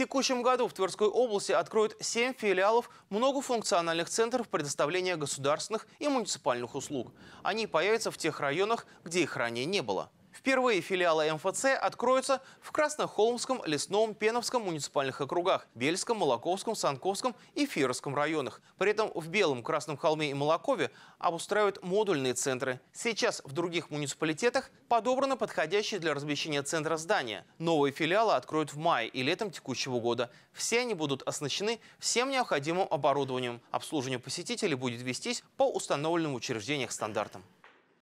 текущем году в Тверской области откроют 7 филиалов многофункциональных центров предоставления государственных и муниципальных услуг. Они появятся в тех районах, где их ранее не было. Впервые филиалы МФЦ откроются в Краснохолмском, Лесном, Пеновском муниципальных округах, Бельском, Молоковском, Санковском и Фировском районах. При этом в Белом, Красном холме и Молокове обустраивают модульные центры. Сейчас в других муниципалитетах подобрано подходящие для размещения центра здания. Новые филиалы откроют в мае и летом текущего года. Все они будут оснащены всем необходимым оборудованием. Обслуживание посетителей будет вестись по установленным в учреждениях стандартам.